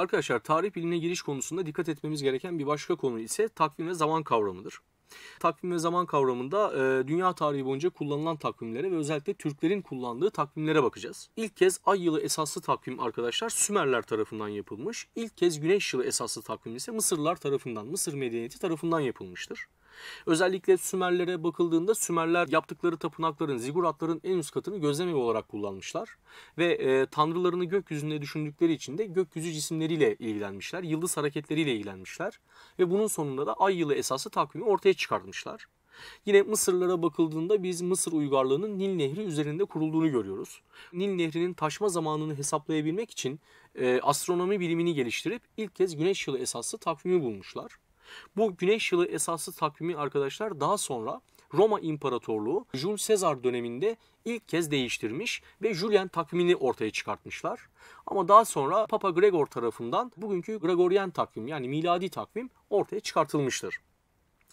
Arkadaşlar tarih bilimine giriş konusunda dikkat etmemiz gereken bir başka konu ise takvim ve zaman kavramıdır. Takvim ve zaman kavramında e, dünya tarihi boyunca kullanılan takvimlere ve özellikle Türklerin kullandığı takvimlere bakacağız. İlk kez ay yılı esaslı takvim arkadaşlar Sümerler tarafından yapılmış. İlk kez güneş yılı esaslı takvim ise Mısırlar tarafından, Mısır medeniyeti tarafından yapılmıştır. Özellikle Sümerlere bakıldığında Sümerler yaptıkları tapınakların, ziguratların en üst katını gözlemevi olarak kullanmışlar. Ve e, tanrılarını gökyüzünde düşündükleri için de gökyüzü cisimleriyle ilgilenmişler, yıldız hareketleriyle ilgilenmişler. Ve bunun sonunda da ay yılı esası takvimi ortaya çıkartmışlar. Yine Mısırlara bakıldığında biz Mısır uygarlığının Nil Nehri üzerinde kurulduğunu görüyoruz. Nil Nehri'nin taşma zamanını hesaplayabilmek için e, astronomi bilimini geliştirip ilk kez güneş yılı esaslı takvimi bulmuşlar. Bu güneş yılı esaslı takvimi arkadaşlar daha sonra Roma İmparatorluğu Jules Caesar döneminde ilk kez değiştirmiş ve Julian takvimini ortaya çıkartmışlar. Ama daha sonra Papa Gregor tarafından bugünkü Gregorian takvim yani miladi takvim ortaya çıkartılmıştır.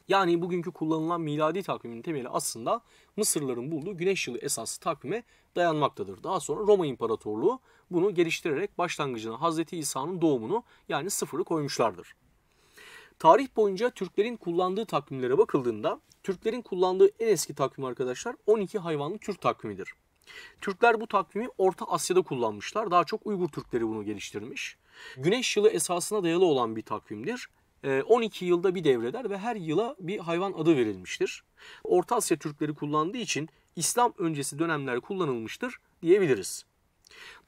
Yani bugünkü kullanılan miladi takvimin temeli aslında Mısırların bulduğu güneş yılı esaslı takvime dayanmaktadır. Daha sonra Roma İmparatorluğu bunu geliştirerek başlangıcına Hz. İsa'nın doğumunu yani sıfırı koymuşlardır. Tarih boyunca Türklerin kullandığı takvimlere bakıldığında Türklerin kullandığı en eski takvim arkadaşlar 12 hayvanlı Türk takvimidir. Türkler bu takvimi Orta Asya'da kullanmışlar. Daha çok Uygur Türkleri bunu geliştirmiş. Güneş yılı esasına dayalı olan bir takvimdir. 12 ee, yılda bir devreder ve her yıla bir hayvan adı verilmiştir. Orta Asya Türkleri kullandığı için İslam öncesi dönemler kullanılmıştır diyebiliriz.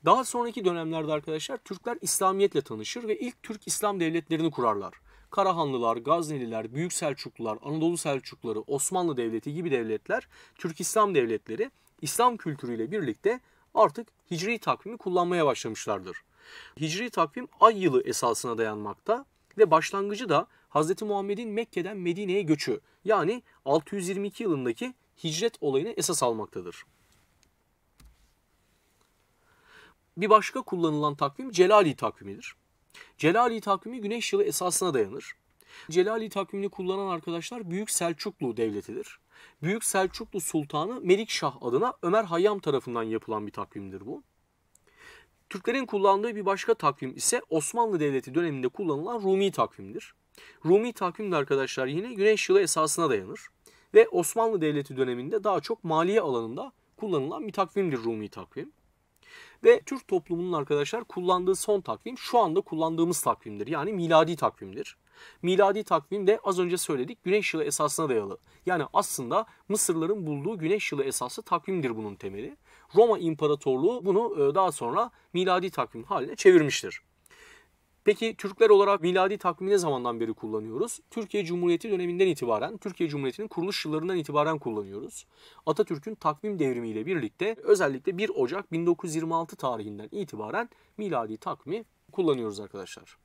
Daha sonraki dönemlerde arkadaşlar Türkler İslamiyetle tanışır ve ilk Türk İslam devletlerini kurarlar. Karahanlılar, Gazneliler, Büyük Selçuklular, Anadolu Selçukları, Osmanlı Devleti gibi devletler, Türk İslam devletleri İslam kültürüyle birlikte artık hicri takvimi kullanmaya başlamışlardır. Hicri takvim ay yılı esasına dayanmakta ve başlangıcı da Hz. Muhammed'in Mekke'den Medine'ye göçü yani 622 yılındaki hicret olayını esas almaktadır. Bir başka kullanılan takvim Celali takvimidir. Celali takvimi güneş yılı esasına dayanır. Celali takvimini kullanan arkadaşlar Büyük Selçuklu Devleti'dir. Büyük Selçuklu Sultanı Melikşah adına Ömer Hayyam tarafından yapılan bir takvimdir bu. Türklerin kullandığı bir başka takvim ise Osmanlı Devleti döneminde kullanılan Rumi takvimdir. Rumi takvim de arkadaşlar yine güneş yılı esasına dayanır ve Osmanlı Devleti döneminde daha çok maliye alanında kullanılan bir takvimdir Rumi takvim. Ve Türk toplumunun arkadaşlar kullandığı son takvim şu anda kullandığımız takvimdir. Yani miladi takvimdir. Miladi takvim de az önce söyledik güneş yılı esasına dayalı. Yani aslında Mısırların bulduğu güneş yılı esası takvimdir bunun temeli. Roma İmparatorluğu bunu e, daha sonra miladi takvim haline çevirmiştir. Peki Türkler olarak miladi takvimi ne zamandan beri kullanıyoruz? Türkiye Cumhuriyeti döneminden itibaren, Türkiye Cumhuriyeti'nin kuruluş yıllarından itibaren kullanıyoruz. Atatürk'ün takvim devrimiyle birlikte özellikle 1 Ocak 1926 tarihinden itibaren miladi takvimi kullanıyoruz arkadaşlar.